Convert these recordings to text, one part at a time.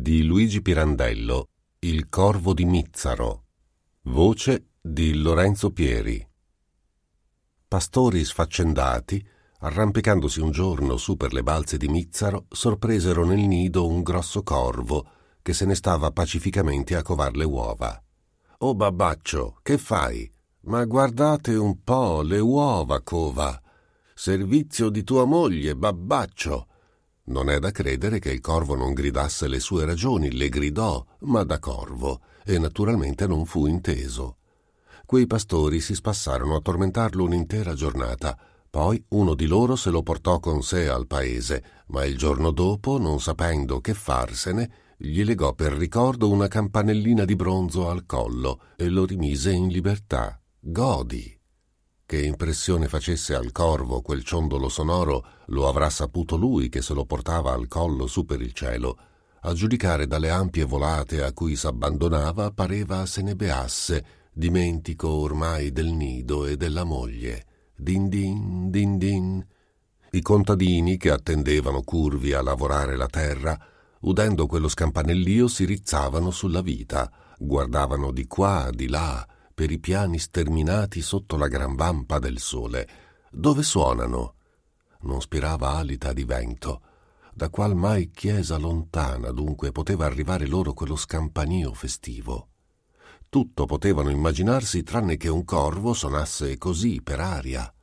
di Luigi Pirandello, Il Corvo di Mizzaro. Voce di Lorenzo Pieri. Pastori sfaccendati, arrampicandosi un giorno su per le balze di Mizzaro, sorpresero nel nido un grosso corvo che se ne stava pacificamente a covar le uova. Oh babbaccio, che fai? Ma guardate un po' le uova cova. Servizio di tua moglie, babbaccio. Non è da credere che il corvo non gridasse le sue ragioni, le gridò, ma da corvo, e naturalmente non fu inteso. Quei pastori si spassarono a tormentarlo un'intera giornata, poi uno di loro se lo portò con sé al paese, ma il giorno dopo, non sapendo che farsene, gli legò per ricordo una campanellina di bronzo al collo e lo rimise in libertà. Godi! Che impressione facesse al corvo quel ciondolo sonoro lo avrà saputo lui che se lo portava al collo su per il cielo. A giudicare dalle ampie volate a cui s'abbandonava pareva se ne beasse, dimentico ormai del nido e della moglie. Din din, din din. I contadini che attendevano curvi a lavorare la terra, udendo quello scampanellio si rizzavano sulla vita, guardavano di qua, di là, per i piani sterminati sotto la gran vampa del sole, dove suonano. Non spirava alita di vento, da qual mai chiesa lontana dunque poteva arrivare loro quello scampanio festivo. Tutto potevano immaginarsi tranne che un corvo sonasse così per aria.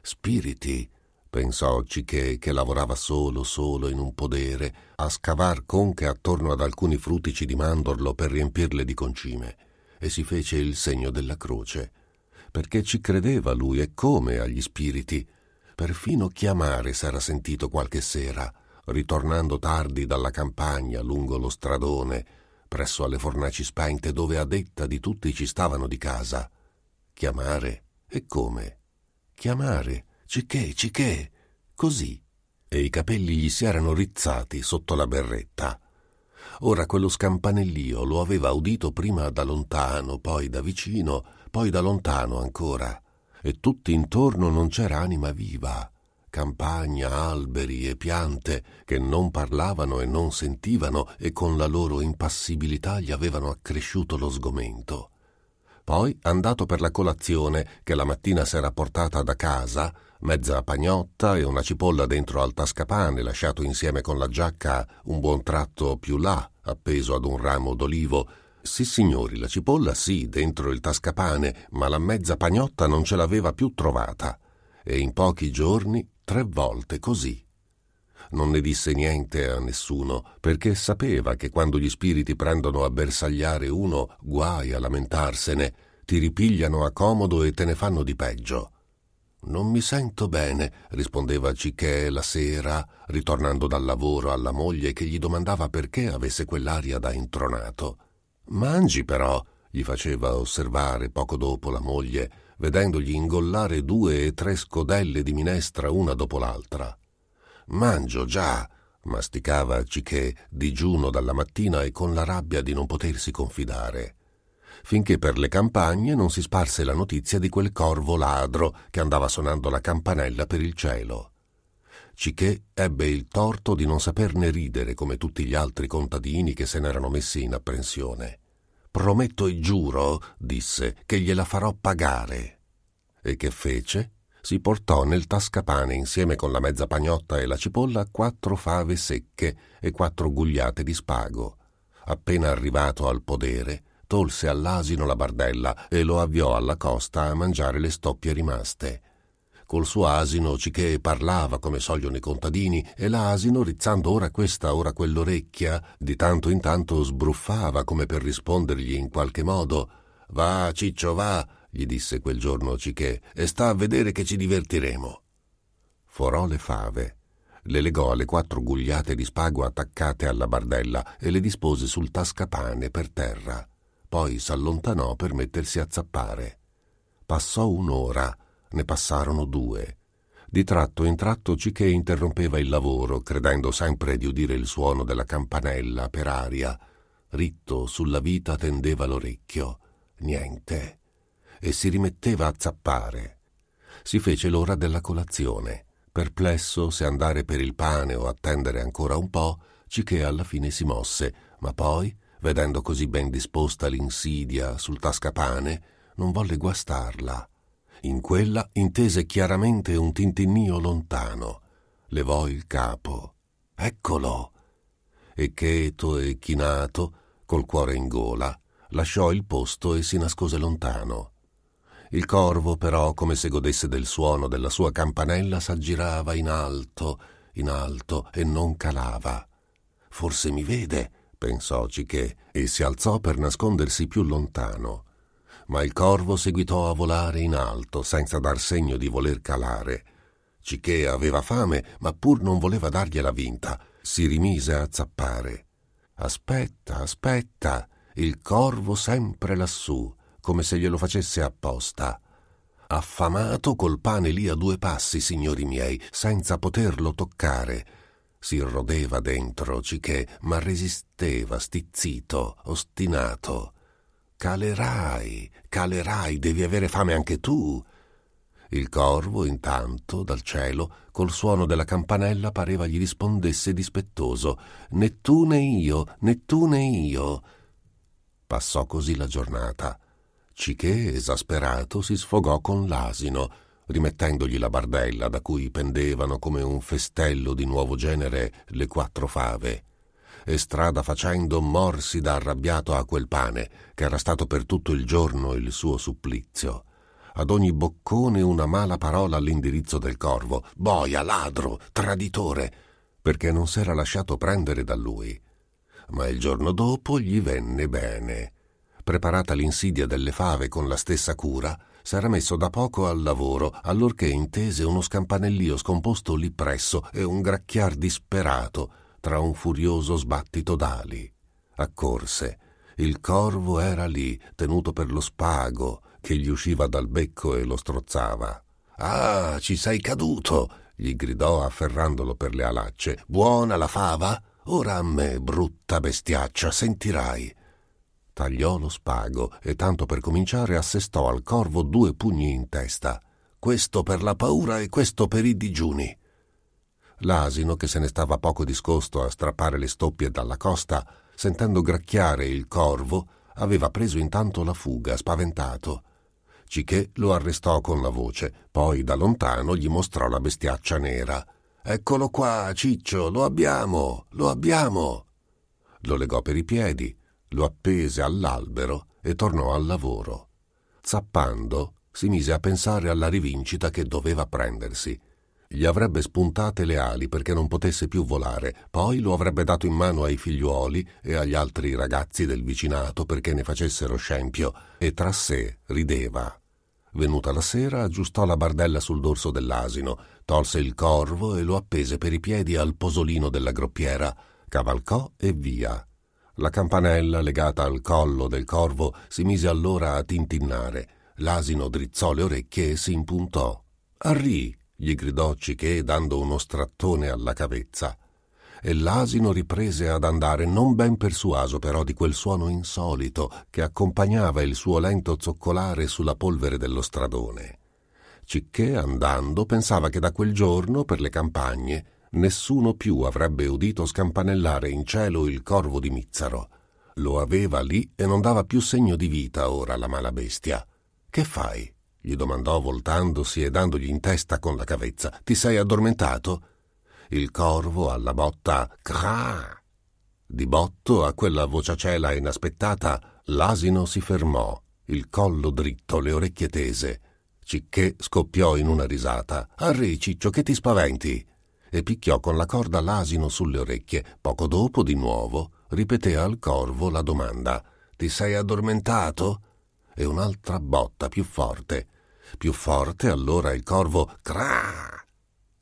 Spiriti, pensò Cichè, che lavorava solo, solo in un podere, a scavar conche attorno ad alcuni frutici di mandorlo per riempirle di concime e si fece il segno della croce, perché ci credeva lui e come agli spiriti. Perfino chiamare s'era sentito qualche sera, ritornando tardi dalla campagna lungo lo stradone, presso alle fornaci spente dove a detta di tutti ci stavano di casa. Chiamare? E come? Chiamare? Cichè, cichè! Così. E i capelli gli si erano rizzati sotto la berretta. Ora quello scampanellio lo aveva udito prima da lontano, poi da vicino, poi da lontano ancora, e tutti intorno non c'era anima viva. Campagna, alberi e piante che non parlavano e non sentivano e con la loro impassibilità gli avevano accresciuto lo sgomento. Poi, andato per la colazione che la mattina s'era portata da casa, mezza pagnotta e una cipolla dentro al tascapane lasciato insieme con la giacca un buon tratto più là, appeso ad un ramo d'olivo. Sì, signori, la cipolla sì, dentro il tascapane, ma la mezza pagnotta non ce l'aveva più trovata. E in pochi giorni tre volte così non ne disse niente a nessuno, perché sapeva che quando gli spiriti prendono a bersagliare uno, guai a lamentarsene, ti ripigliano a comodo e te ne fanno di peggio. Non mi sento bene, rispondeva Cichè la sera, ritornando dal lavoro alla moglie che gli domandava perché avesse quell'aria da intronato. Mangi però, gli faceva osservare poco dopo la moglie, vedendogli ingollare due e tre scodelle di minestra una dopo l'altra. Mangio già, masticava Cichè, digiuno dalla mattina e con la rabbia di non potersi confidare. Finché per le campagne non si sparse la notizia di quel corvo ladro che andava suonando la campanella per il cielo. Cichè ebbe il torto di non saperne ridere come tutti gli altri contadini che se n'erano messi in apprensione. Prometto e giuro, disse, che gliela farò pagare. E che fece? si portò nel tascapane insieme con la mezza pagnotta e la cipolla quattro fave secche e quattro gugliate di spago. Appena arrivato al podere, tolse all'asino la bardella e lo avviò alla costa a mangiare le stoppie rimaste. Col suo asino Cichè parlava come sogliono i contadini e l'asino, rizzando ora questa, ora quell'orecchia, di tanto in tanto sbruffava come per rispondergli in qualche modo. Va, Ciccio, va, gli disse quel giorno Cichè, e sta a vedere che ci divertiremo. Forò le fave, le legò alle quattro gugliate di spago attaccate alla bardella e le dispose sul tascapane per terra. Poi s'allontanò per mettersi a zappare. Passò un'ora, ne passarono due. Di tratto in tratto Cichè interrompeva il lavoro, credendo sempre di udire il suono della campanella per aria. Ritto sulla vita tendeva l'orecchio. Niente e si rimetteva a zappare. Si fece l'ora della colazione, perplesso se andare per il pane o attendere ancora un po', che alla fine si mosse, ma poi, vedendo così ben disposta l'insidia sul tascapane, non volle guastarla. In quella intese chiaramente un tintinnio lontano. Levò il capo. Eccolo! E cheto e chinato, col cuore in gola, lasciò il posto e si nascose lontano. Il corvo, però, come se godesse del suono della sua campanella, s'aggirava in alto, in alto e non calava. Forse mi vede, pensò Cichè, e si alzò per nascondersi più lontano. Ma il corvo seguitò a volare in alto, senza dar segno di voler calare. Cichè aveva fame, ma pur non voleva dargliela vinta. Si rimise a zappare. Aspetta, aspetta, il corvo sempre lassù come se glielo facesse apposta. Affamato col pane lì a due passi, signori miei, senza poterlo toccare. Si rodeva dentro, cichè, ma resisteva, stizzito, ostinato. Calerai, calerai, devi avere fame anche tu. Il corvo, intanto, dal cielo, col suono della campanella pareva gli rispondesse dispettoso: Né tu né io, né tu né io. Passò così la giornata. Cichè, esasperato, si sfogò con l'asino, rimettendogli la bardella da cui pendevano come un festello di nuovo genere le quattro fave. E strada facendo morsi da arrabbiato a quel pane, che era stato per tutto il giorno il suo supplizio. Ad ogni boccone una mala parola all'indirizzo del corvo, boia, ladro, traditore, perché non s'era lasciato prendere da lui. Ma il giorno dopo gli venne bene preparata l'insidia delle fave con la stessa cura, s'era messo da poco al lavoro, allorché intese uno scampanellio scomposto lì presso e un gracchiar disperato tra un furioso sbattito d'ali. Accorse. Il corvo era lì, tenuto per lo spago, che gli usciva dal becco e lo strozzava. Ah, ci sei caduto! gli gridò afferrandolo per le alacce. Buona la fava? Ora a me, brutta bestiaccia, sentirai. Tagliò lo spago e tanto per cominciare assestò al corvo due pugni in testa, questo per la paura e questo per i digiuni. L'asino, che se ne stava poco discosto a strappare le stoppie dalla costa, sentendo gracchiare il corvo, aveva preso intanto la fuga, spaventato. Cichè lo arrestò con la voce, poi da lontano gli mostrò la bestiaccia nera. Eccolo qua, Ciccio, lo abbiamo, lo abbiamo. Lo legò per i piedi, lo appese all'albero e tornò al lavoro. Zappando, si mise a pensare alla rivincita che doveva prendersi. Gli avrebbe spuntate le ali perché non potesse più volare, poi lo avrebbe dato in mano ai figliuoli e agli altri ragazzi del vicinato perché ne facessero scempio, e tra sé rideva. Venuta la sera, aggiustò la bardella sul dorso dell'asino, tolse il corvo e lo appese per i piedi al posolino della groppiera, cavalcò e via. La campanella, legata al collo del corvo, si mise allora a tintinnare. L'asino drizzò le orecchie e si impuntò. Arri! gli gridò Cichè dando uno strattone alla cavezza. E l'asino riprese ad andare, non ben persuaso però di quel suono insolito che accompagnava il suo lento zoccolare sulla polvere dello stradone. Cicché, andando, pensava che da quel giorno, per le campagne, nessuno più avrebbe udito scampanellare in cielo il corvo di Mizzaro. Lo aveva lì e non dava più segno di vita ora la mala bestia. Che fai? gli domandò voltandosi e dandogli in testa con la cavezza. Ti sei addormentato? Il corvo alla botta cra. Di botto a quella vociacela inaspettata l'asino si fermò, il collo dritto, le orecchie tese. Cicché scoppiò in una risata. Arri, Ciccio, che ti spaventi? e picchiò con la corda l'asino sulle orecchie. Poco dopo, di nuovo, ripeté al corvo la domanda Ti sei addormentato? E un'altra botta più forte. Più forte allora il corvo craa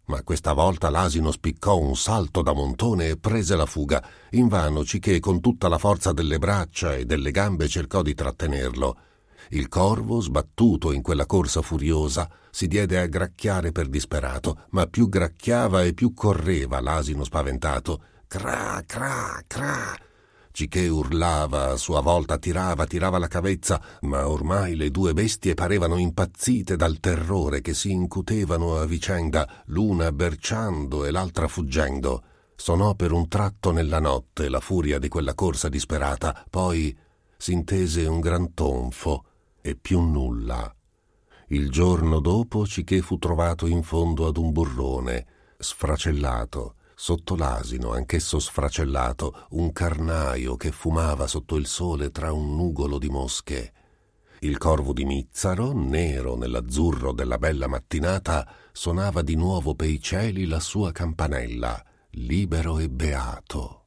ma questa volta l'asino spiccò un salto da montone e prese la fuga. Invano Cichè con tutta la forza delle braccia e delle gambe cercò di trattenerlo. Il corvo, sbattuto in quella corsa furiosa, si diede a gracchiare per disperato, ma più gracchiava e più correva l'asino spaventato. Cra, cra, cra. Cichè urlava, a sua volta tirava, tirava la cavezza, ma ormai le due bestie parevano impazzite dal terrore che si incutevano a vicenda, l'una berciando e l'altra fuggendo. Sonò per un tratto nella notte la furia di quella corsa disperata, poi s'intese un gran tonfo e più nulla. Il giorno dopo Cichè fu trovato in fondo ad un burrone, sfracellato, sotto l'asino, anch'esso sfracellato, un carnaio che fumava sotto il sole tra un nugolo di mosche. Il corvo di Mizzaro, nero nell'azzurro della bella mattinata, suonava di nuovo pei cieli la sua campanella, libero e beato.